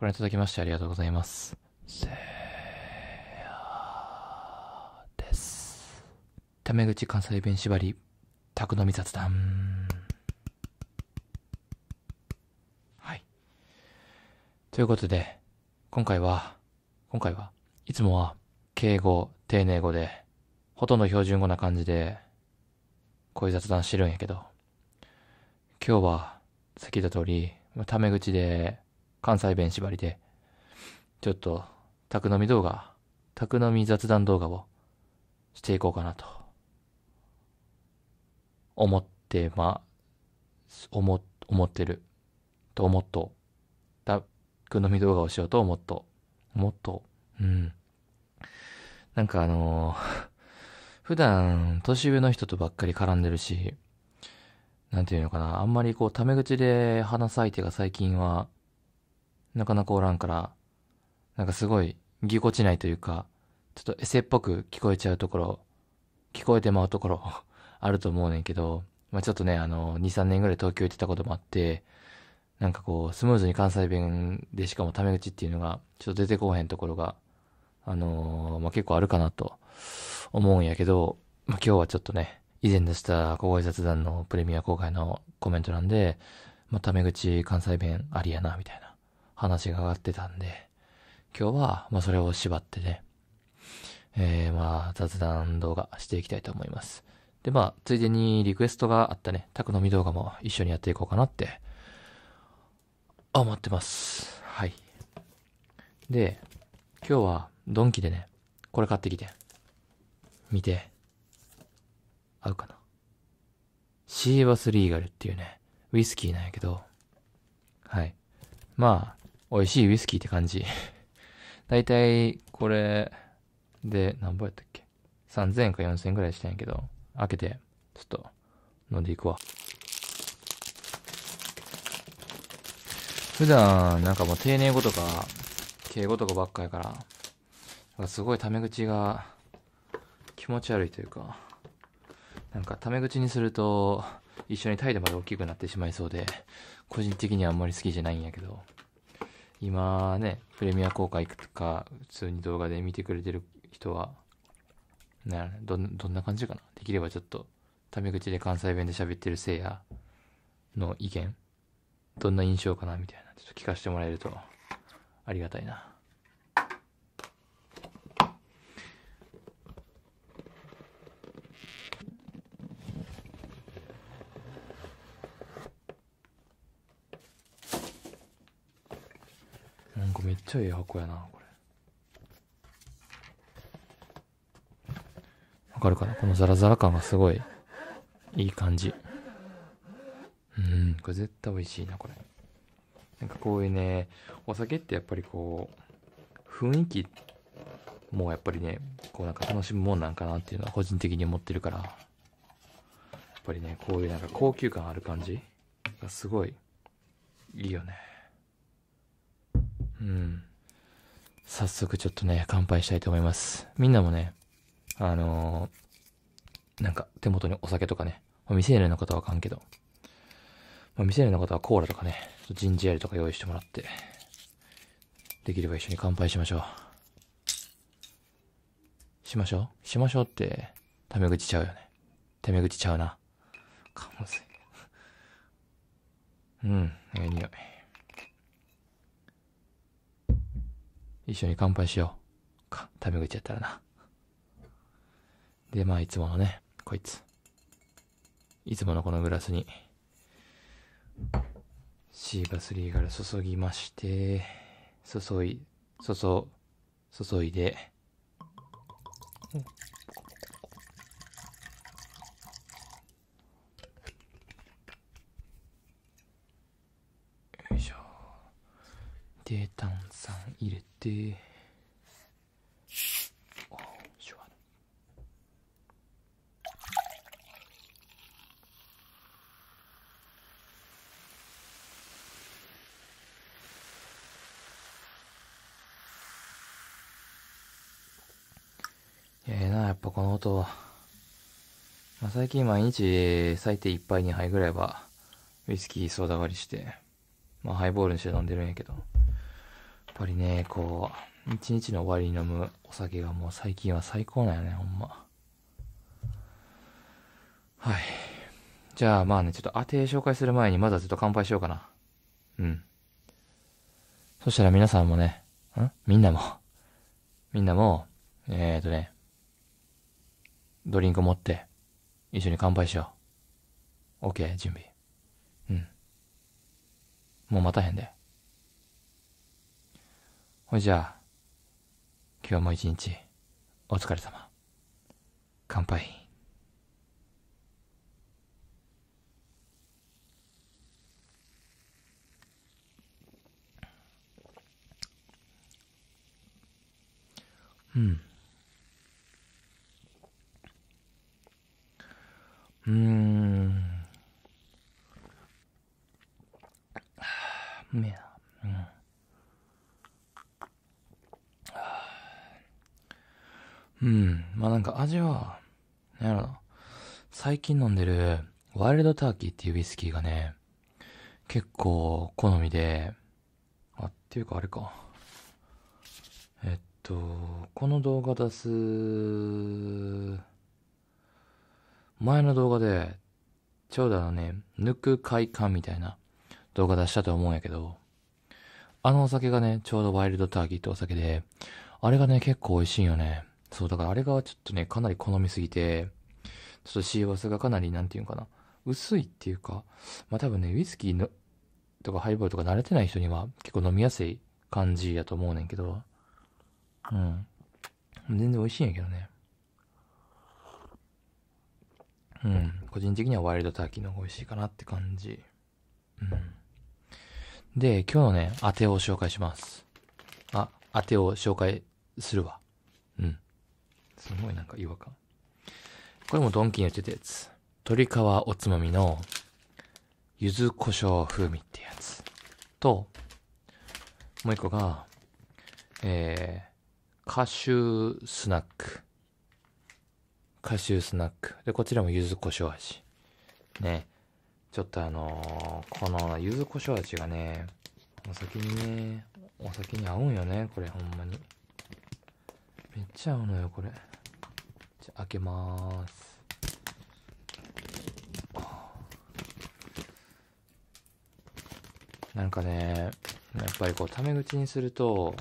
ご覧いただきましてありがとうございます。せーやです。タメ口関西弁縛り、宅飲み雑談。はい。ということで、今回は、今回は、いつもは、敬語、丁寧語で、ほとんど標準語な感じで、こういう雑談してるんやけど、今日は、さっき言った通り、タメ口で、関西弁縛りで、ちょっと、宅飲み動画、宅飲み雑談動画をしていこうかなと、思って、ま、思、思ってる、と思っと、宅飲み動画をしようと思っと、思っと、うん。なんかあのー、普段、年上の人とばっかり絡んでるし、なんていうのかな、あんまりこう、タメ口で話す相手が最近はなかなかおらんから、なんかすごいぎこちないというか、ちょっとエセっぽく聞こえちゃうところ、聞こえてまうところ あると思うねんけど、まあちょっとね、あの、2、3年ぐらい東京行ってたこともあって、なんかこう、スムーズに関西弁でしかもタメ口っていうのが、ちょっと出てこへんところが、あのー、まあ結構あるかなと思うんやけど、まあ今日はちょっとね、以前出した小声雑談のプレミア公開のコメントなんで、まあタメ口関西弁ありやな、みたいな。話が上がってたんで、今日は、まあ、それを縛ってね、えー、まあ、雑談動画していきたいと思います。で、まあ、ついでにリクエストがあったね、宅飲み動画も一緒にやっていこうかなって、思ってます。はい。で、今日は、ドンキでね、これ買ってきて、見て、合うかな。シーバスリーガルっていうね、ウイスキーなんやけど、はい。まあ、美味しいウイスキーって感じ。だいたい、これ、で、何本やったっけ ?3000 円か4000円くらいしたんやけど、開けて、ちょっと、飲んでいくわ。普段、なんかもう丁寧語とか、敬語とかばっかやから、なんかすごいタメ口が気持ち悪いというか、なんかタメ口にすると、一緒に態度まで大きくなってしまいそうで、個人的にはあんまり好きじゃないんやけど、今ね、プレミア公開行くとか、普通に動画で見てくれてる人は、ね、どどんな感じかな。できればちょっと、タメ口で関西弁で喋ってるせいやの意見、どんな印象かなみたいな、ちょっと聞かせてもらえると、ありがたいな。ちゃええ箱やな、これ。わかるかなこのザラザラ感がすごい、いい感じ。うん、これ絶対美味しいな、これ。なんかこういうね、お酒ってやっぱりこう、雰囲気もやっぱりね、こうなんか楽しむもんなんかなっていうのは個人的に思ってるから、やっぱりね、こういうなんか高級感ある感じがすごいいいよね。うん。早速ちょっとね、乾杯したいと思います。みんなもね、あのー、なんか手元にお酒とかね、未成年の方はあかんけど、まあ、未成年の方はコーラとかね、ジンジャールとか用意してもらって、できれば一緒に乾杯しましょう。しましょうしましょうって、タメ口ちゃうよね。タメ口ちゃうな。かもん。うん、ええ匂い。一緒に乾杯しよう。か、タメ口やったらな。で、まあ、いつものね、こいつ。いつものこのグラスに、シーバスリーガル注ぎまして、注い、注、注いで、で炭酸入れてあええなやっぱこの音まあ、最近毎日最低1杯2杯ぐらいはウイスキーソーダ割りして、まあハイボールにして飲んでるんやけど。ぱりね、こう、一日の終わりに飲むお酒がもう最近は最高なんね、ほんま。はい。じゃあまあね、ちょっと当て紹介する前にまずはちょっと乾杯しようかな。うん。そしたら皆さんもね、んみんなも、みんなも、えーとね、ドリンク持って、一緒に乾杯しよう。OK、準備。うん。もう待たへんで。ほいじゃあ、今日も一日、お疲れ様。乾杯。うん。うーん。う めえうん。まあなんか味は、なんやろ。最近飲んでる、ワイルドターキーっていうウイスキーがね、結構好みで、あ、っていうかあれか。えっと、この動画出す、前の動画で、ちょうどあのね、抜く快感みたいな動画出したと思うんやけど、あのお酒がね、ちょうどワイルドターキーってお酒で、あれがね、結構美味しいよね。そう、だからあれがちょっとね、かなり好みすぎて、ちょっとシーワスがかなり、なんていうのかな、薄いっていうか、まあ多分ね、ウイスキーのとかハイボールとか慣れてない人には結構飲みやすい感じやと思うねんけど、うん。全然美味しいんやけどね。うん。個人的にはワイルドターキーの方が美味しいかなって感じ。うん。で、今日のね、当てを紹介します。あ、当てを紹介するわ。すごいなんか違和感。これもドンキに売ってたやつ。鶏皮おつまみの、柚子胡椒風味ってやつ。と、もう一個が、えー、カシュースナック。カシュースナック。で、こちらも柚子胡椒味。ね。ちょっとあのー、この柚子胡椒味がね、お酒にね、お酒に合うんよね、これほんまに。めっちゃ合うのよ、これ。じゃ開けまーすなんかねやっぱりこうタメ口にすると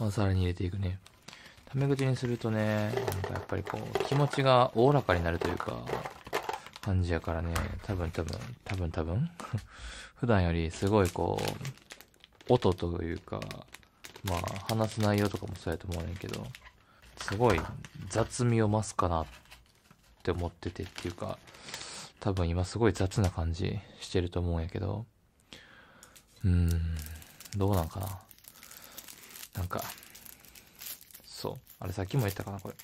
お皿に入れていくねタメ口にするとねなんかやっぱりこう気持ちがおおらかになるというか感じやからね多分多分多分多分 普段よりすごいこう音というかまあ話す内容とかもそうやと思うねんけどすごい雑味を増すかなって思っててっていうか、多分今すごい雑な感じしてると思うんやけど、うーん、どうなんかな。なんか、そう。あれさっきも言ったかな、これ。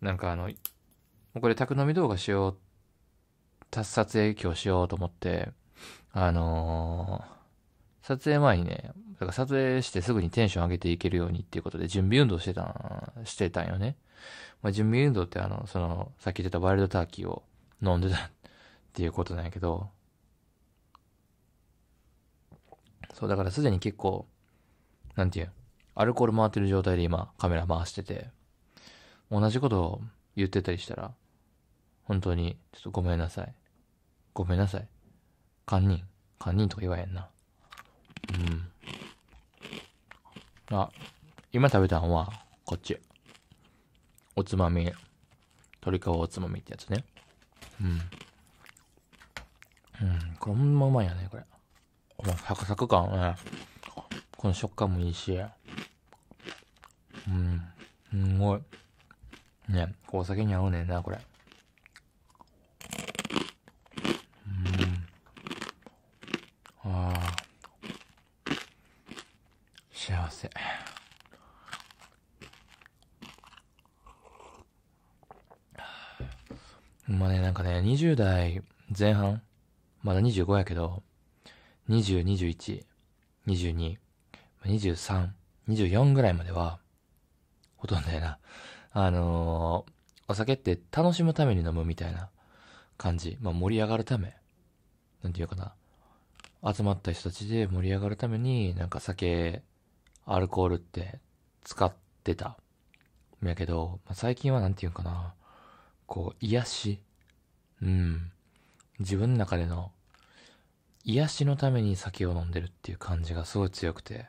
なんかあの、これ宅飲み動画しよう、撮影今日しようと思って、あのー撮影前にね、だから撮影してすぐにテンション上げていけるようにっていうことで準備運動してたしてたんよね。まあ、準備運動ってあの、その、さっき言ってたワイルドターキーを飲んでたっていうことなんやけど、そう、だからすでに結構、なんていう、アルコール回ってる状態で今カメラ回してて、同じことを言ってたりしたら、本当に、ちょっとごめんなさい。ごめんなさい。堪忍。堪忍とか言わへんな。うん。あ、今食べたんは、こっち。おつまみ。鶏皮おつまみってやつね。うん。うん、これほんまうまいよね、これ。このサクサク感ね。この食感もいいし。うん。すんごい。ね、お酒に合うねんな、これ。幸せまあね、なんかね、20代前半、まだ25やけど、20、21、22、23、24ぐらいまでは、ほとんどやな。あのー、お酒って楽しむために飲むみたいな感じ。まあ盛り上がるため。なんていうかな。集まった人たちで盛り上がるために、なんか酒アルコールって使ってた。やけど、まあ、最近はなんて言うかな。こう、癒し。うん。自分の中での癒しのために酒を飲んでるっていう感じがすごい強くて。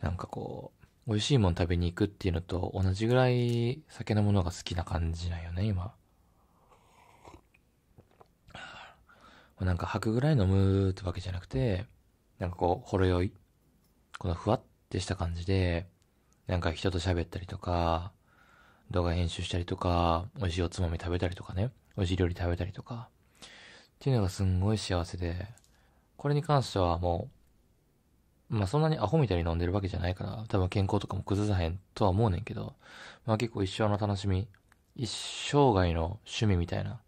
なんかこう、美味しいもの食べに行くっていうのと同じぐらい酒のものが好きな感じなんよね、今。なんか吐くぐらい飲むってわけじゃなくて、なんかこう、ほろ酔い。このふわってした感じで、なんか人と喋ったりとか、動画編集したりとか、美味しいおつまみ食べたりとかね、美味しい料理食べたりとか、っていうのがすんごい幸せで、これに関してはもう、まあそんなにアホみたいに飲んでるわけじゃないから、多分健康とかも崩さへんとは思うねんけど、まあ結構一生の楽しみ、一生涯の趣味みたいな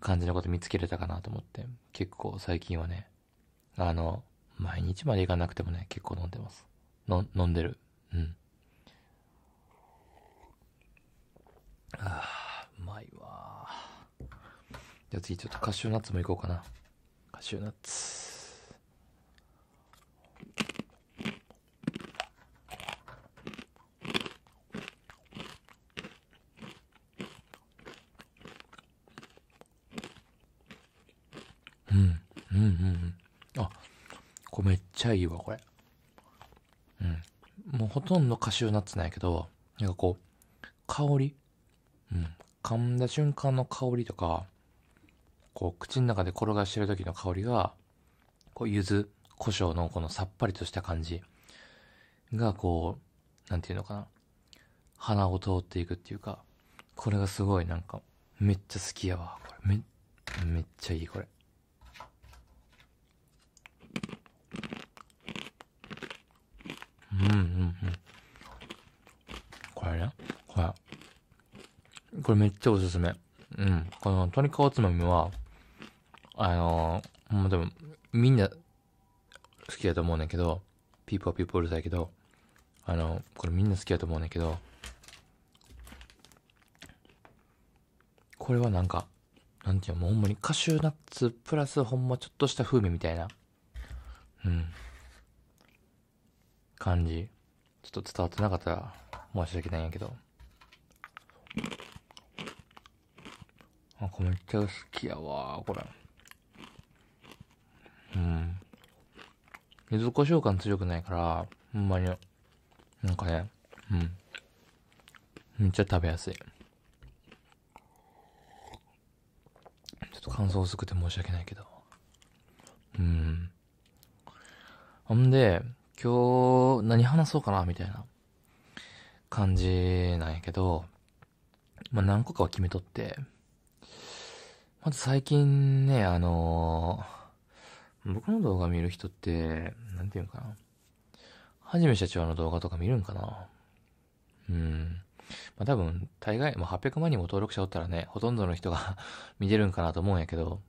感じのこと見つけれたかなと思って、結構最近はね、あの、毎日までいかなくてもね、結構飲んでます。の、飲んでる。うん。ああ、うまいわ。じゃあ次ちょっとカシューナッツもいこうかな。カシューナッツ。ちゃいいわ、これ。うん。もうほとんどカシューナッツなんやけど、なんかこう、香りうん。噛んだ瞬間の香りとか、こう、口の中で転がしてる時の香りが、こう、柚子、胡椒のこのさっぱりとした感じが、こう、なんていうのかな。鼻を通っていくっていうか、これがすごいなんか、めっちゃ好きやわ。これめ、めっちゃいい、これ。これめっちゃおすすめ。うん。この鶏カおつまみは、あのー、もうでも、みんな好きだと思うねんけど、ピーポーピーポーうるさいけど、あのー、これみんな好きだと思うねんけど、これはなんか、なんていうの、もうほんまにカシューナッツプラスほんまちょっとした風味みたいな、うん、感じ。ちょっと伝わってなかったら申し訳ないんやけど。あ、これめっちゃ好きやわ、これ。うん。水胡椒感強くないから、ほんまに、なんかね、うん。めっちゃ食べやすい。ちょっと感想薄くて申し訳ないけど。うん。ほんで、今日何話そうかなみたいな感じなんやけど、まあ、何個かは決めとって、まず最近ね、あのー、僕の動画見る人って、なんていうのかな。はじめ社長の動画とか見るんかな。うん。まあ多分、大概、まあ、800万人も登録者おったらね、ほとんどの人が 見てるんかなと思うんやけど、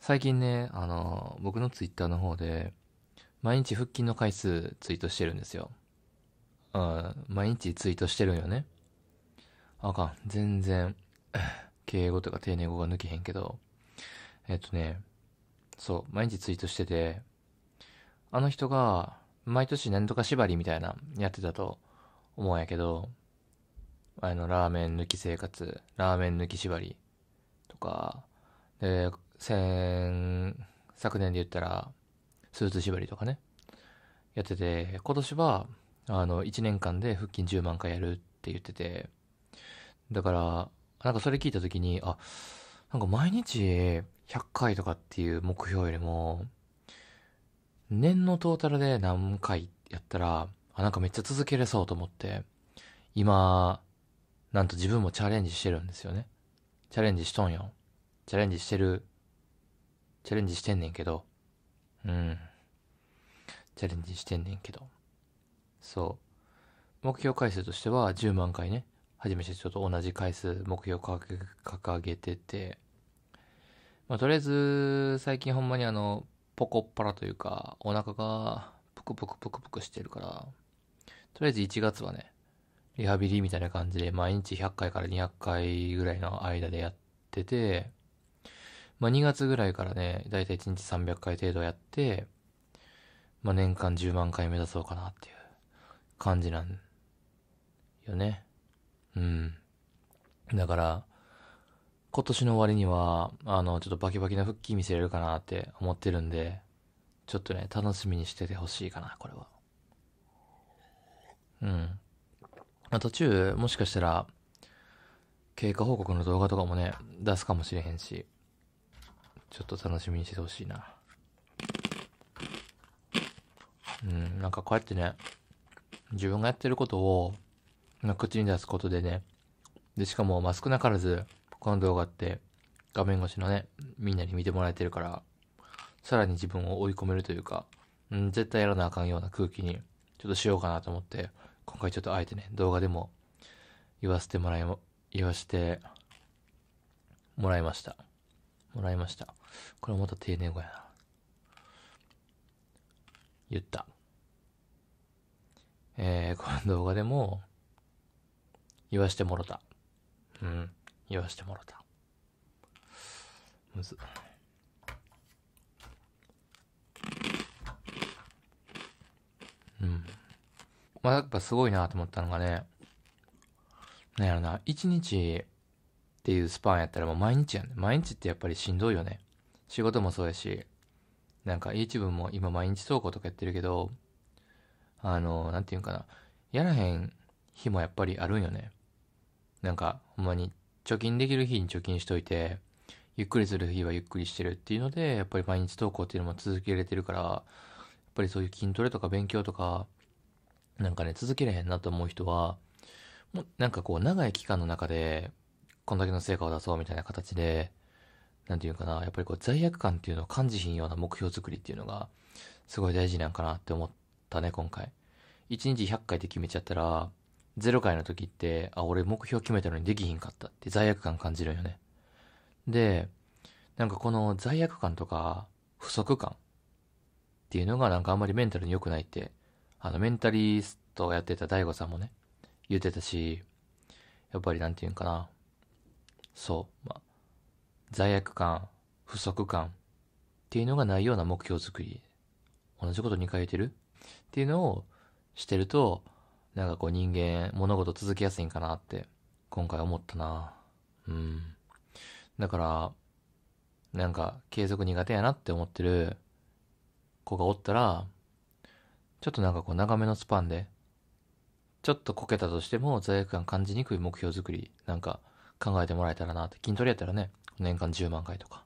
最近ね、あのー、僕のツイッターの方で、毎日腹筋の回数ツイートしてるんですよ。うん、毎日ツイートしてるんよね。あかん、全然 敬語とか丁寧語が抜けへんけど、えっとね、そう、毎日ツイートしてて、あの人が、毎年何とか縛りみたいな、やってたと思うんやけど、あの、ラーメン抜き生活、ラーメン抜き縛りとか、で、先、昨年で言ったら、スーツ縛りとかね、やってて、今年は、あの、1年間で腹筋10万回やるって言ってて、だから、なんかそれ聞いた時に、あ、なんか毎日100回とかっていう目標よりも、年のトータルで何回やったら、あ、なんかめっちゃ続けれそうと思って、今、なんと自分もチャレンジしてるんですよね。チャレンジしとんよ。チャレンジしてる。チャレンジしてんねんけど。うん。チャレンジしてんねんけど。そう。目標回数としては10万回ね。はじめしちょっと同じ回数目標掲げてて、まあ、とりあえず最近ほんまにあのポコッパラというかお腹がプクプクプクプクしてるからとりあえず1月はねリハビリみたいな感じで毎日100回から200回ぐらいの間でやってて、まあ、2月ぐらいからねだいたい1日300回程度やって、まあ、年間10万回目指そうかなっていう感じなんよね。うん。だから、今年の終わりには、あの、ちょっとバキバキな復帰見せれるかなって思ってるんで、ちょっとね、楽しみにしててほしいかな、これは。うん。あ途中、もしかしたら、経過報告の動画とかもね、出すかもしれへんし、ちょっと楽しみにしてほしいな。うん、なんかこうやってね、自分がやってることを、口に出すことでね、で、しかも、まあ、少なからず、この動画って画面越しのね、みんなに見てもらえてるから、さらに自分を追い込めるというか、うん、絶対やらなあかんような空気に、ちょっとしようかなと思って、今回ちょっとあえてね、動画でも言わせてもらいも、言わせてもらいました。もらいました。これまた丁寧語やな。言った。えー、この動画でも、言わしてもろた。うん。言わしてもろた。むず。うん。まあ、やっぱすごいなと思ったのがね、なんやろな、一日っていうスパンやったらもう毎日やね毎日ってやっぱりしんどいよね。仕事もそうやし、なんか YouTube も今毎日投稿とかやってるけど、あの、なんていうんかな、やらへん日もやっぱりあるんよね。なんか、ほんまに貯金できる日に貯金しといて、ゆっくりする日はゆっくりしてるっていうので、やっぱり毎日投稿っていうのも続けられてるから、やっぱりそういう筋トレとか勉強とか、なんかね、続けれへんなと思う人は、もうなんかこう、長い期間の中で、こんだけの成果を出そうみたいな形で、なんていうかな、やっぱりこう、罪悪感っていうのを感じひんような目標作りっていうのが、すごい大事なんかなって思ったね、今回。1日100回で決めちゃったら、ゼロ回の時って、あ、俺目標決めたのにできひんかったって罪悪感感じるよね。で、なんかこの罪悪感とか不足感っていうのがなんかあんまりメンタルに良くないって、あのメンタリストをやってた大悟さんもね、言ってたし、やっぱりなんていうんかな。そう、まあ、罪悪感、不足感っていうのがないような目標づくり。同じこと2回言ってるっていうのをしてると、なんかこう人間、物事続きやすいんかなって、今回思ったなうん。だから、なんか継続苦手やなって思ってる子がおったら、ちょっとなんかこう長めのスパンで、ちょっとこけたとしても罪悪感感じにくい目標作りなんか考えてもらえたらなって、筋トレやったらね、年間10万回とか。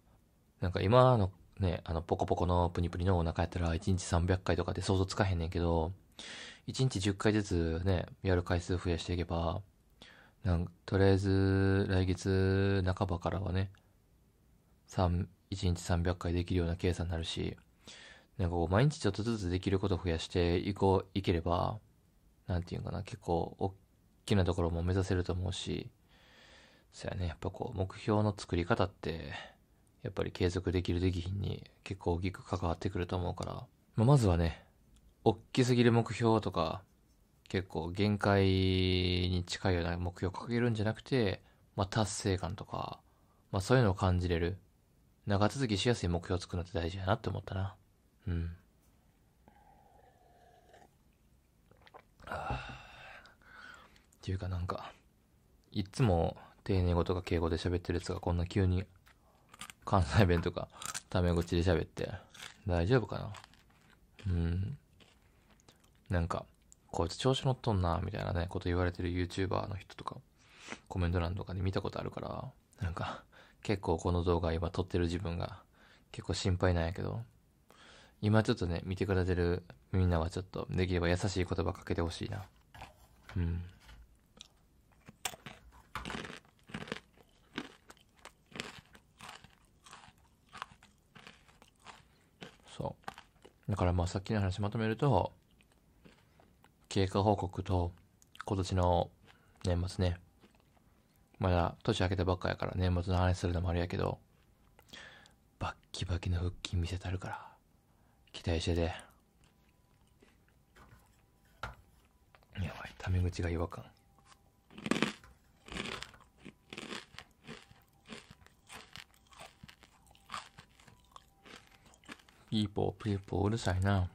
なんか今のね、あのポコポコのプニプニのお腹やったら1日300回とかで想像つかへんねんけど、1日10回ずつね、やる回数増やしていけば、なんとりあえず来月半ばからはね、3、1日300回できるような計算になるし、なんかこう毎日ちょっとずつできること増やしていこう、いければ、なんていうかな、結構大きなところも目指せると思うし、そうやね、やっぱこう目標の作り方って、やっぱり継続できるできひんに結構大きく関わってくると思うから、まあ、まずはね、大きすぎる目標とか、結構限界に近いような目標を掲げるんじゃなくて、まあ、達成感とか、まあ、そういうのを感じれる。長続きしやすい目標を作るのって大事やなって思ったな。うん。っていうかなんか、いつも丁寧語とか敬語で喋ってるやつがこんな急に関西弁とかタメ口で喋って大丈夫かなうん。なんか、こいつ調子乗っとんな、みたいなね、こと言われてる YouTuber の人とか、コメント欄とかで見たことあるから、なんか、結構この動画今撮ってる自分が、結構心配なんやけど、今ちょっとね、見てくれてるみんなはちょっと、できれば優しい言葉かけてほしいな。うん。そう。だからまあさっきの話まとめると、経過報告と、今年の年末ね。まだ年明けたばっかやから年末の話するのもあれやけど、バッキバキの腹筋見せたるから、期待してて。やばい、タメ口が違和感。ピーポー、ピーポーうるさいな。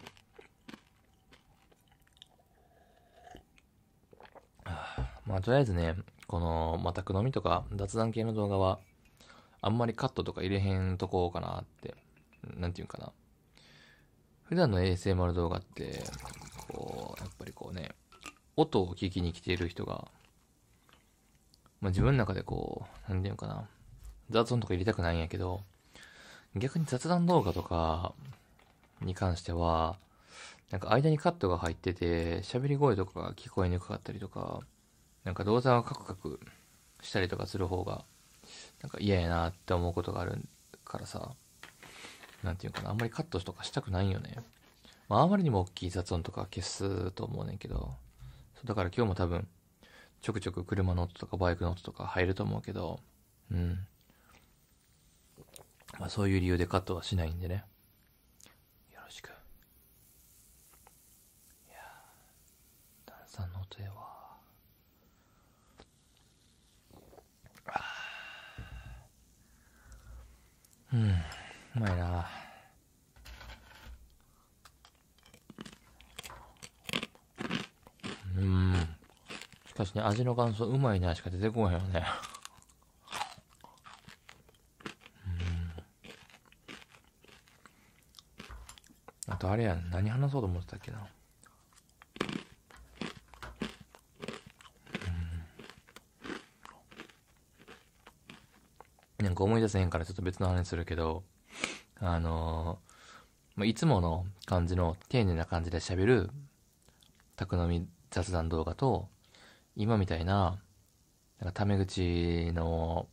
まあ、とりあえずね、この、また宅飲みとか雑談系の動画は、あんまりカットとか入れへんとこうかなって、なんていうんかな。普段の ASMR 動画って、こう、やっぱりこうね、音を聞きに来ている人が、まあ、自分の中でこう、なんていうんかな、雑音とか入れたくないんやけど、逆に雑談動画とかに関しては、なんか間にカットが入ってて、喋り声とかが聞こえにくかったりとか、なんか動産をカクカクしたりとかする方が、なんか嫌やなって思うことがあるからさ、なんていうかな、あんまりカットとかしたくないよね。まあ、あまりにも大きい雑音とか消すと思うねんけど、だから今日も多分、ちょくちょく車の音とかバイクの音とか入ると思うけど、うん。まあ、そういう理由でカットはしないんでね。よろしく。いや炭酸の音やわ。うんうまいなうんしかしね味の感想うまいなしか出てこないよねあとあれやん何話そうと思ってたっけなか思い出せへんからちょっと別の話するけど、あのまあ、いつもの感じの丁寧な感じで喋る、宅飲み雑談動画と、今みたいな、なんかタメ口の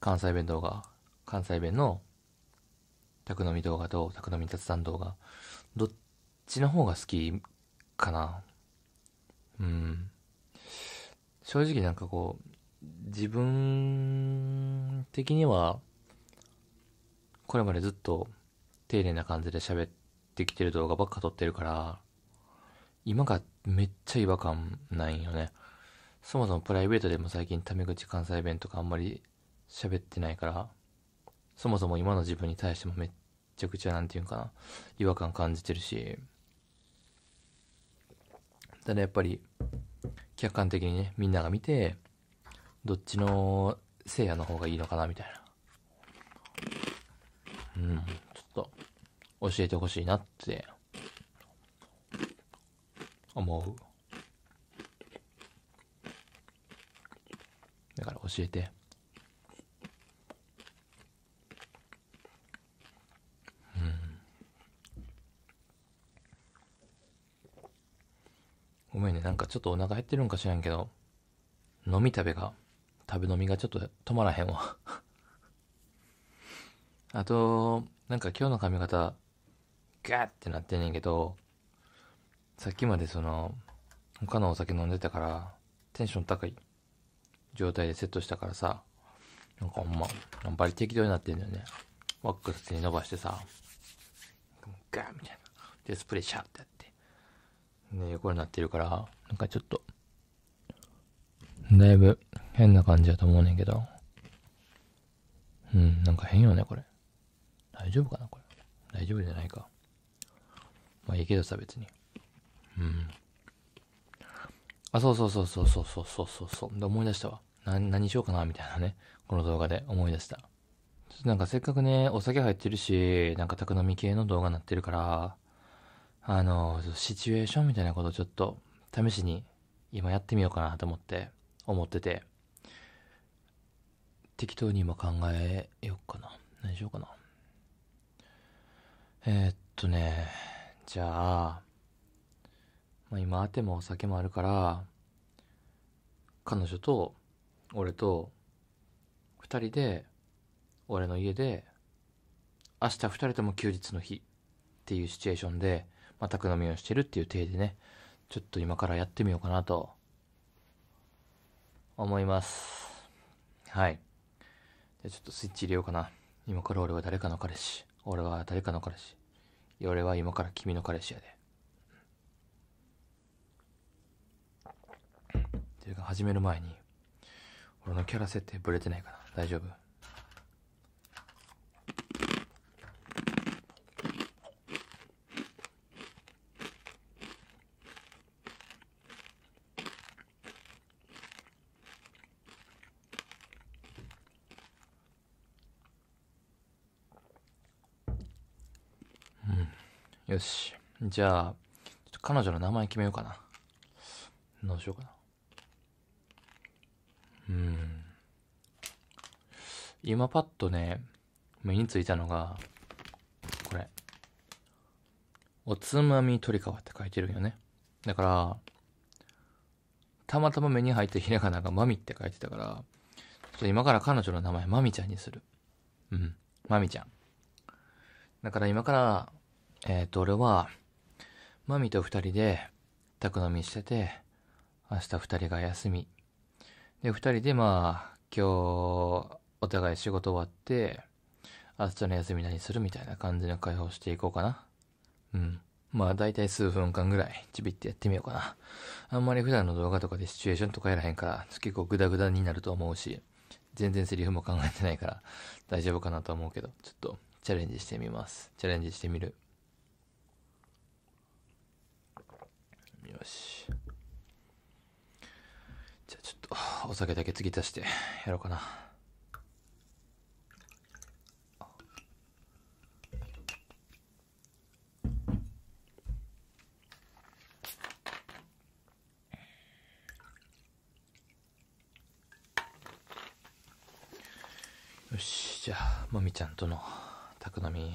関西弁動画、関西弁の宅飲み動画と宅飲み雑談動画、どっちの方が好きかな。うん。正直なんかこう、自分的には、これまでずっと丁寧な感じで喋ってきてる動画ばっか撮ってるから、今がめっちゃ違和感ないよね。そもそもプライベートでも最近タメ口関西弁とかあんまり喋ってないから、そもそも今の自分に対してもめっちゃくちゃなんていうんかな、違和感感じてるし、ただやっぱり客観的にね、みんなが見て、どっちのせいやの方がいいのかなみたいな。うん、ちょっと教えてほしいなって思う。だから教えて。うん。ごめんね、なんかちょっとお腹減ってるんか知らんけど、飲み食べが食べ飲みがちょっと止まらへんわ あと、なんか今日の髪型、ガーってなってんねんけど、さっきまでその、他のお酒飲んでたから、テンション高い状態でセットしたからさ、なんかほんま、バリ適当になってんだよね。ワックスに伸ばしてさ、ガーみたいな。で、スプレーシャーってやって、ね、横になってるから、なんかちょっと、だいぶ、変な感じやと思うねんけど。うん、なんか変よね、これ。大丈夫かな、これ。大丈夫じゃないか。まあいいけどさ、別に。うん。あ、そうそうそうそうそうそうそうそうそう。で、思い出したわ。な、何しようかな、みたいなね。この動画で思い出した。ちょっとなんかせっかくね、お酒入ってるし、なんか宅飲み系の動画になってるから、あの、シチュエーションみたいなことちょっと試しに今やってみようかなと思って、思ってて。適当に今考えようかな。何しようかな。えー、っとね、じゃあ、まあ、今あてもお酒もあるから、彼女と俺と二人で、俺の家で、明日二人とも休日の日っていうシチュエーションで、まあ、宅飲みをしてるっていう体でね、ちょっと今からやってみようかなと、思います。はい。じゃあちょっとスイッチ入れようかな。今から俺は誰かの彼氏。俺は誰かの彼氏。俺は今から君の彼氏やで。というか始める前に、俺のキャラ設定ブレてないかな。大丈夫よし。じゃあ、ちょっと彼女の名前決めようかな。どうしようかな。うん。今パッとね、目についたのが、これ。おつまみ鳥川って書いてるよね。だから、たまたま目に入ってひらがながマミって書いてたから、ちょっと今から彼女の名前マミちゃんにする。うん。マミちゃん。だから今からえっ、ー、と、俺は、マミと二人で、宅飲みしてて、明日二人が休み。で、二人でまあ、今日、お互い仕事終わって、明日の休み何するみたいな感じの解放していこうかな。うん。まあ、だいたい数分間ぐらい、ちびってやってみようかな。あんまり普段の動画とかでシチュエーションとかやらへんから、結構グダグダになると思うし、全然セリフも考えてないから、大丈夫かなと思うけど、ちょっとチャレンジしてみます。チャレンジしてみる。よしじゃあちょっとお酒だけ継ぎ足してやろうかなよしじゃあもみちゃんとの宅飲み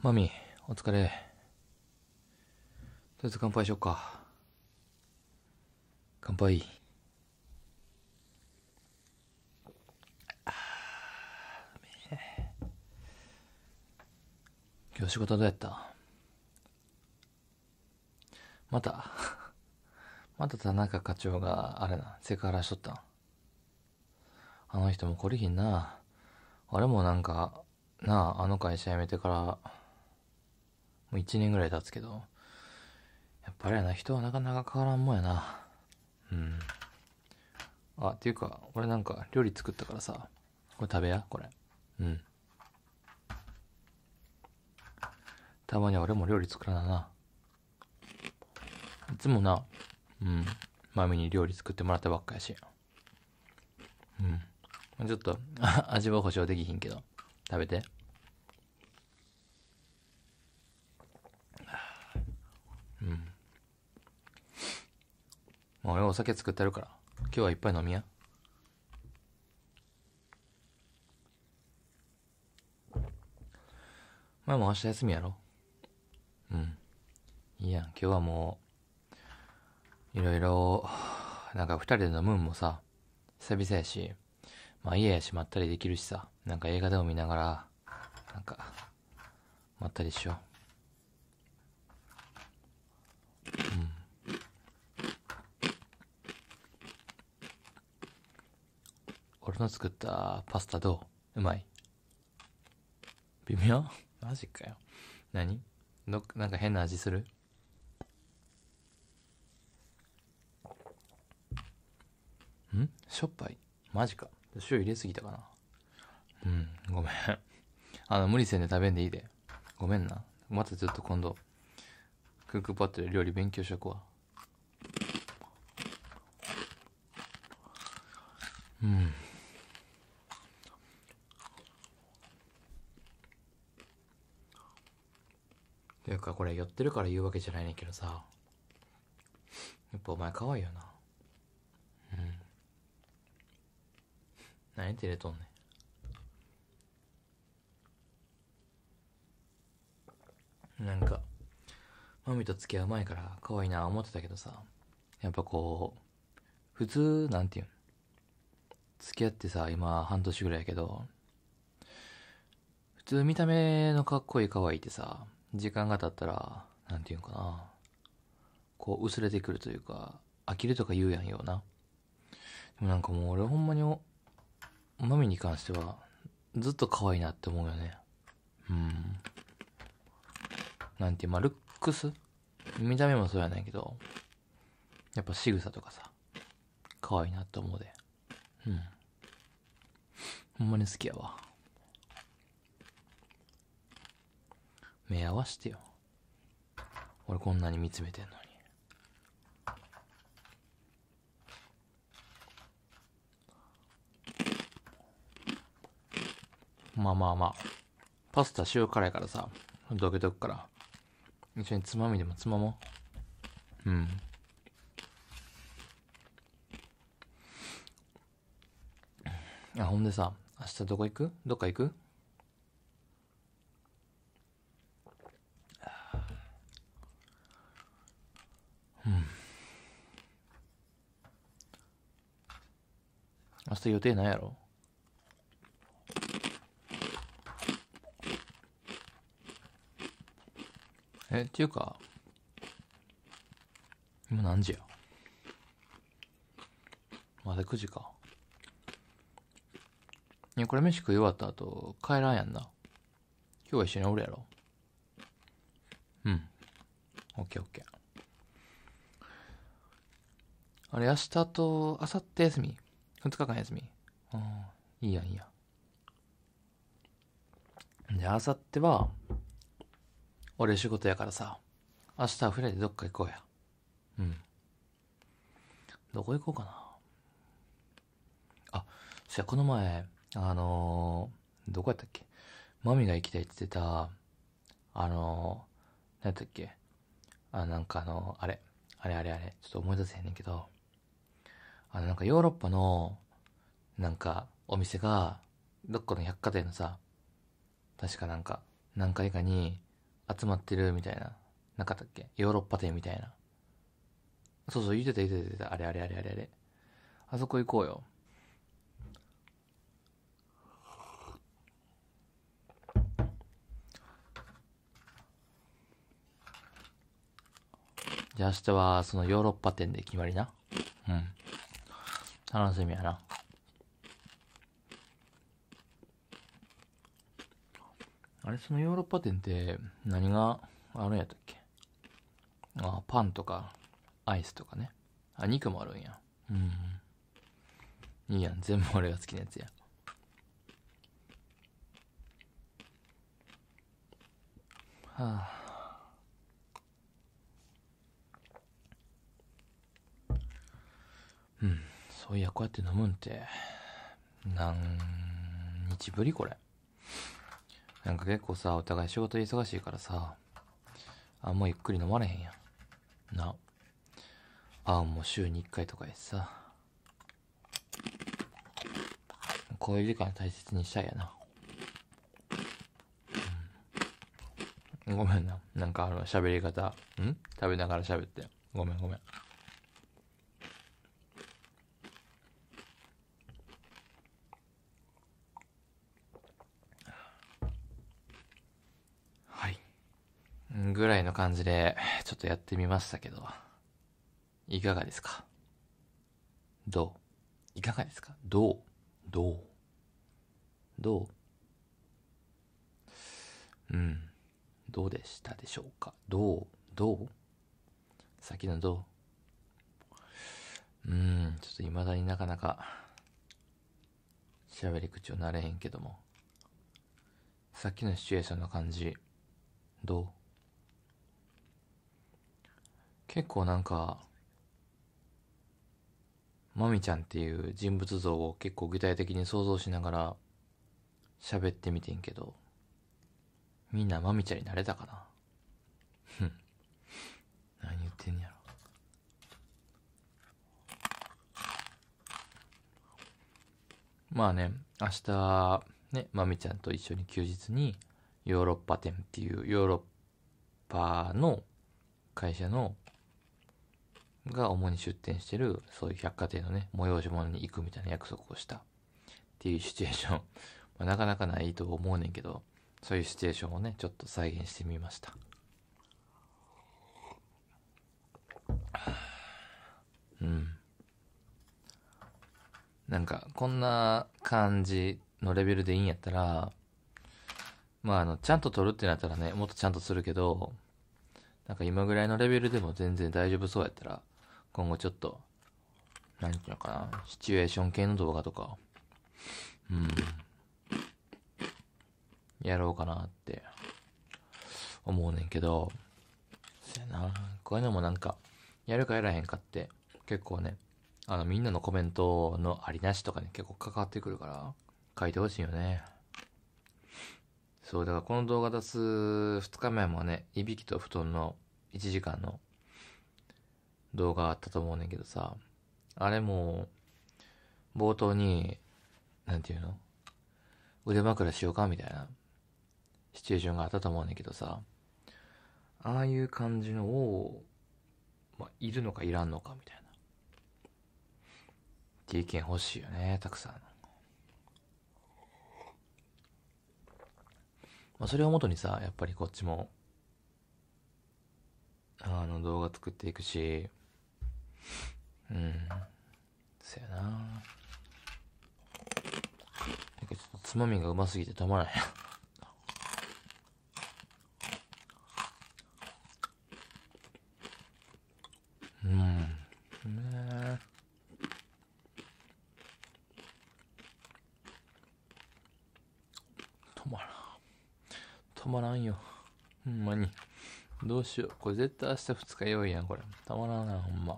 マミ、お疲れ。とりあえず乾杯しよっか。乾杯。今日仕事どうやったまた また田中課長が、あれな、セクハラしとったあの人も懲りひんな。俺もなんか、なあ、あの会社辞めてから、もう1年ぐらい経つけど、やっぱりやな、人はなかなか変わらんもんやな。うん。あ、っていうか、俺なんか料理作ったからさ、これ食べやこれ。うん。たまには俺も料理作らなな。いつもな、うん、マミに料理作ってもらったばっかやし。うん。ちょっと、味は保証できひんけど、食べて。うんまあ俺お酒作ってあるから今日はいっぱい飲みやお前も明日休みやろうんいいや今日はもういろいろなんか2人で飲むんもさ久々やしまあ家やしまったりできるしさなんか映画でも見ながらなんかまったりしよううん俺の作ったパスタどううまい微妙マジかよ何どなんか変な味するんしょっぱいマジか塩入れすぎたかなうんごめんあの無理せんで食べんでいいでごめんなまたずっと今度クックパッドで料理勉強しとくわうんていうかこれ寄ってるから言うわけじゃないねんけどさやっぱお前可愛いよなうん何照れとんねんなんかマミと付き合う前から可愛いな思ってたけどさ、やっぱこう、普通、なんていうん、付き合ってさ、今半年ぐらいやけど、普通見た目のかっこいい可愛いってさ、時間が経ったら、なんていうんかな、こう薄れてくるというか、飽きるとか言うやんよな。でもなんかもう俺ほんまに、マミに関しては、ずっと可愛いなって思うよね。うん。なんて、まあ、ルッックス見た目もそうやねんけど、やっぱ仕草とかさ、可愛いなと思うで。うん。ほんまに好きやわ。目合わしてよ。俺こんなに見つめてんのに。まあまあまあ。パスタ塩辛いからさ、どけとくから。一緒につまみでもつまもう。うん。あ、ほんでさ、明日どこ行くどっか行くうん。明日予定ないやろえ、っていうか、今何時やまだ9時か。いや、これ飯食い終わった後、帰らんやんな。今日は一緒におるやろ。うん。オッケーオッケー。あれ、明日と、明後日休み ?2 日間休みうん。いいやんいいやん。あ、明後日は、俺仕事やからさ、明日は船でどっか行こうや。うん。どこ行こうかな。あ、そや、この前、あのー、どこやったっけマミが行きたいって言ってた、あのー、何やったっけあ、なんかあのー、あれ、あれあれあれ、ちょっと思い出せへんねんけど、あの、なんかヨーロッパの、なんか、お店が、どっかの百貨店のさ、確かなんか、何回かに、集まってるみたいな。なかったっけヨーロッパ店みたいな。そうそう、言ってた言ってた言ってた。あれあれあれあれあれ。あそこ行こうよ。じゃあ明日はそのヨーロッパ店で決まりな。うん。楽しみやな。あれ、そのヨーロッパ店って何があるんやったっけあ、パンとかアイスとかね。あ、肉もあるんや。うん。いいやん。全部俺が好きなやつや。はあ。うん。そういや、こうやって飲むんって、何日ぶりこれ。なんか結構さ、お互い仕事忙しいからさ、あんまゆっくり飲まれへんやん。な。あんも週に1回とかやしさ。こういう時間大切にしたいやな。うん、ごめんな。なんかあの、喋り方、ん食べながら喋って。ごめんごめん。ぐらいの感じで、ちょっとやってみましたけど、いかがですかどういかがですかどうどうどううん。どうでしたでしょうかどうどうさっきのどううん、ちょっと未だになかなか喋り口をなれへんけども。さっきのシチュエーションの感じ、どう結構なんか、まみちゃんっていう人物像を結構具体的に想像しながら喋ってみてんけど、みんなまみちゃんになれたかなふん。何言ってんやろ。まあね、明日、ね、まみちゃんと一緒に休日にヨーロッパ店っていうヨーロッパの会社のが主に出店してる、そういう百貨店のね、催し物に行くみたいな約束をしたっていうシチュエーション。まあ、なかなかないと思うねんけど、そういうシチュエーションをね、ちょっと再現してみました。うん。なんか、こんな感じのレベルでいいんやったら、まあ、あの、ちゃんと撮るってなったらね、もっとちゃんとするけど、なんか今ぐらいのレベルでも全然大丈夫そうやったら、今後ちょっと、何て言うのかな、シチュエーション系の動画とか、うん、やろうかなって思うねんけど、そやな、こういうのもなんか、やるかやらへんかって、結構ね、あの、みんなのコメントのありなしとかに結構関わってくるから、書いてほしいよね。そう、だからこの動画出す2日前もね、いびきと布団の1時間の動画あったと思うねんけどさ、あれも、冒頭に、なんていうの腕枕しようかみたいな、シチュエーションがあったと思うねんけどさ、ああいう感じのを、まあ、いるのかいらんのかみたいな。経験欲しいよね、たくさん。まあ、それをもとにさ、やっぱりこっちも、あの、動画作っていくし、うんそやななんかちょっとつまみがうますぎて止まらへん止まらんよ。ほんまに。どうしよう。これ絶対明日2日用意やん、これ。たまらんな、ほんま。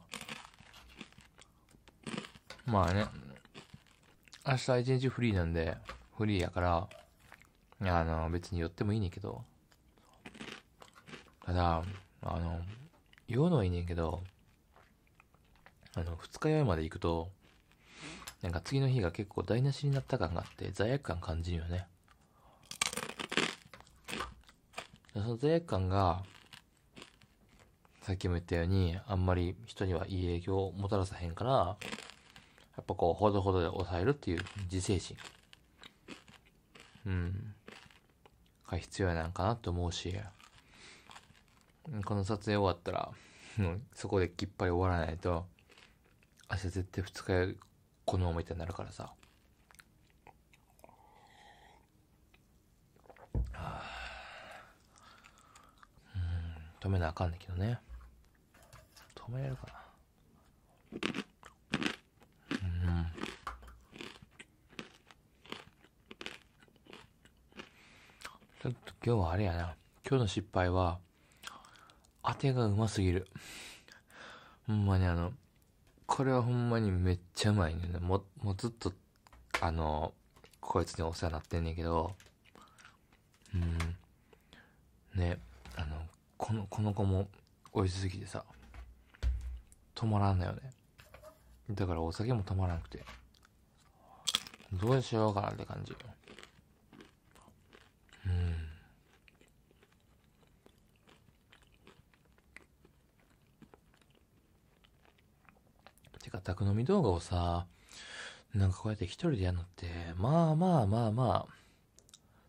まあね、明日一日フリーなんで、フリーやから、あの、別に寄ってもいいねんけど、ただ、あの、言うのはいいねんけど、あの、二日酔いまで行くと、なんか次の日が結構台無しになった感があって、罪悪感感じるよね。その罪悪感が、さっきも言ったように、あんまり人にはいい影響をもたらさへんから、やっぱこう、ほどほどで抑えるっていう自制心。うん。が必要なんかなと思うし、この撮影終わったら、もうそこできっぱり終わらないと、明日絶対2日このままみたいになるからさ。はうん、止めなあかんねんけどね。止めれるかな。ちょっと今日はあれやな。今日の失敗は、当てがうますぎる。ほんまにあの、これはほんまにめっちゃうまいねも、もうずっと、あの、こいつにお世話になってんねんけど、うん。ね、あの、この、この子も美味しすぎてさ、止まらんのよね。だからお酒も止まらなくて、どうしようかなって感じ。か宅飲み動画をさ、なんかこうやって一人でやるのって、まあまあまあまあ、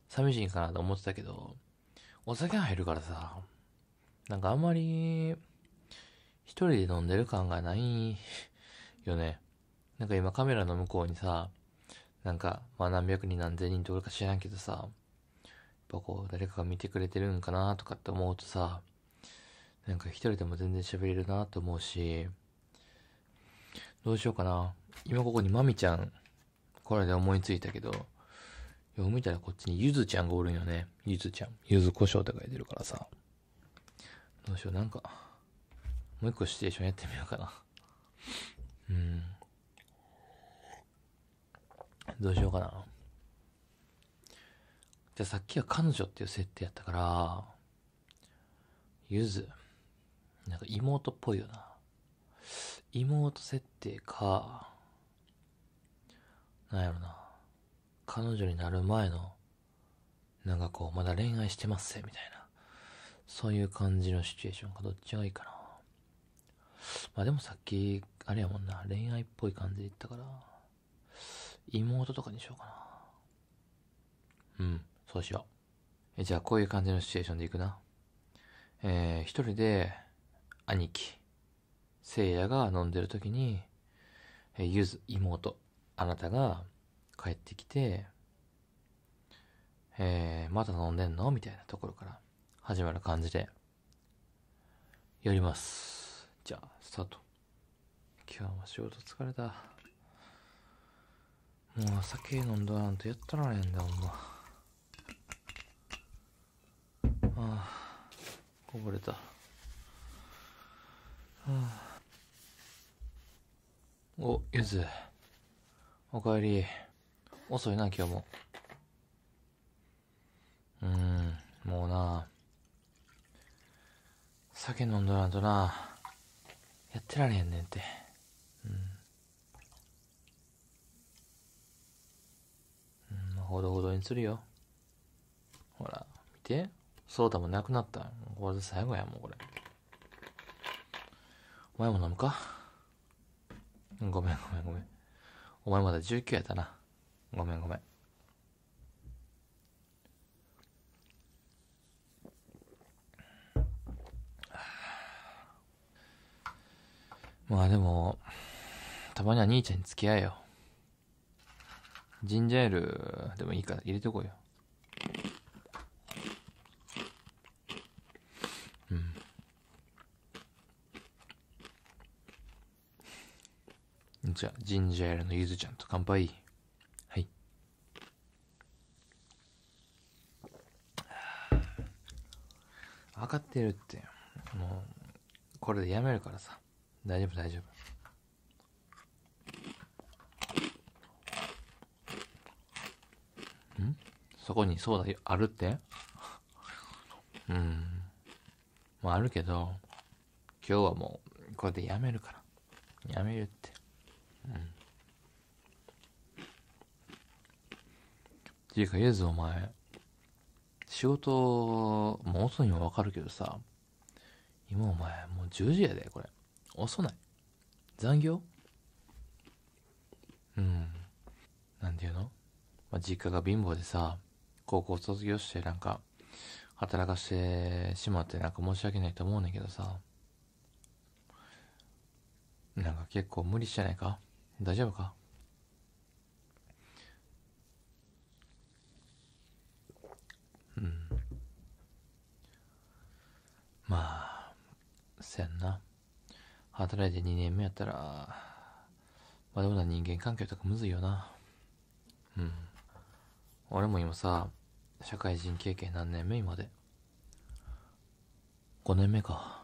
寂しいかなと思ってたけど、お酒入るからさ、なんかあんまり、一人で飲んでる感がないよね。なんか今カメラの向こうにさ、なんか、まあ何百人何千人とか知らんけどさ、やっぱこう誰かが見てくれてるんかなとかって思うとさ、なんか一人でも全然喋れるなと思うし、どうしようかな。今ここにまみちゃん、これで思いついたけど、よく見たらこっちにゆずちゃんがおるんよね。ゆずちゃん。ゆず胡椒って書いてるからさ。どうしよう、なんか、もう一個シチュエーションやってみようかな。うん。どうしようかな。じゃあさっきは彼女っていう設定やったから、ゆず。なんか妹っぽいよな。妹設定か。なんやろな。彼女になる前の、なんかこう、まだ恋愛してますぜ、みたいな。そういう感じのシチュエーションか、どっちがいいかな。まあでもさっき、あれやもんな、恋愛っぽい感じで言ったから、妹とかにしようかな。うん、そうしよう。えじゃあ、こういう感じのシチュエーションでいくな。えー、一人で、兄貴。聖夜が飲んでる時に、えー、ゆず、妹、あなたが帰ってきて、えー、また飲んでんのみたいなところから始まる感じで、やります。じゃあ、スタート。今日は仕事疲れた。もう酒飲んだなんてやったらええんだ、ほんま。ああ、こぼれた。あ、おゆずおかえり遅いな今日もうんもうな酒飲んどらんとなやってられへんねんてうん、うん、ほどほどにするよほら見てソーダもなくなったこれで最後やもうこれお前も飲むかごめんごめんごめん。お前まだ19やったな。ごめんごめん。まあでも、たまには兄ちゃんに付き合えよ。ジンジャーエールでもいいから入れてこいよ。じゃあ、ジンジャーエールのゆずちゃんと乾杯。はい。分かってるって。もう、これでやめるからさ。大丈夫、大丈夫。んそこにソーダあるってうん。まああるけど、今日はもう、これでやめるから。やめるって。ていうか、えずお前、仕事、もう遅いのはわかるけどさ、今お前、もう10時やで、これ。遅ない。残業うん。なんていうのまあ、実家が貧乏でさ、高校卒業してなんか、働かしてしまってなんか申し訳ないと思うねんけどさ、なんか結構無理じゃないか大丈夫かうんまあせやんな働いて2年目やったらまだもだ人間関係とかむずいよなうん俺も今さ社会人経験何年目今で5年目か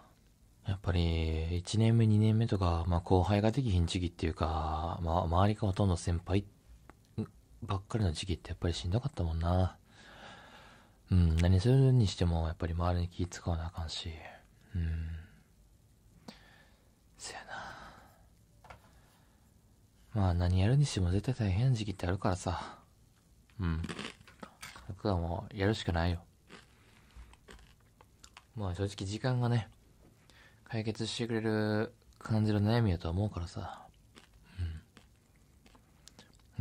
やっぱり、1年目、2年目とか、まあ、後輩ができひん時期っていうか、まあ、周りがほとんど先輩ばっかりの時期ってやっぱりしんどかったもんな。うん、何するにしても、やっぱり周りに気使わなあかんし、うん。そやな。まあ、何やるにしても絶対大変な時期ってあるからさ。うん。僕はもう、やるしかないよ。まあ、正直時間がね、解決してくれる感じの悩みやと思うからさ。うん。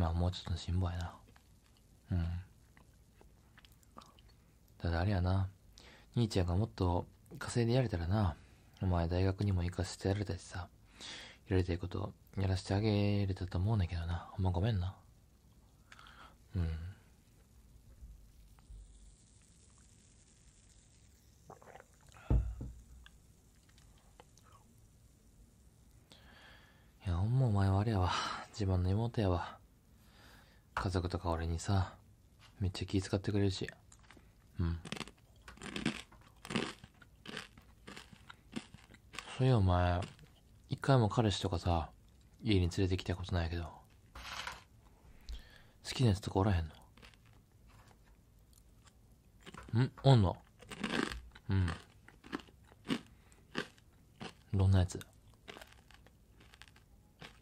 まあ、もうちょっとし辛抱やな。うん。ただあれやな。兄ちゃんがもっと稼いでやれたらな。お前大学にも行かせてやれたしさ。やりたいことやらせてあげれたと思うんだけどな。ほんまごめんな。うん。いや、ほんまお前はあれやわ。自慢の妹やわ。家族とか俺にさ、めっちゃ気遣ってくれるし。うん。そういやお前、一回も彼氏とかさ、家に連れてきたことないけど、好きなやつとかおらへんのんおんのうん。どんなやつ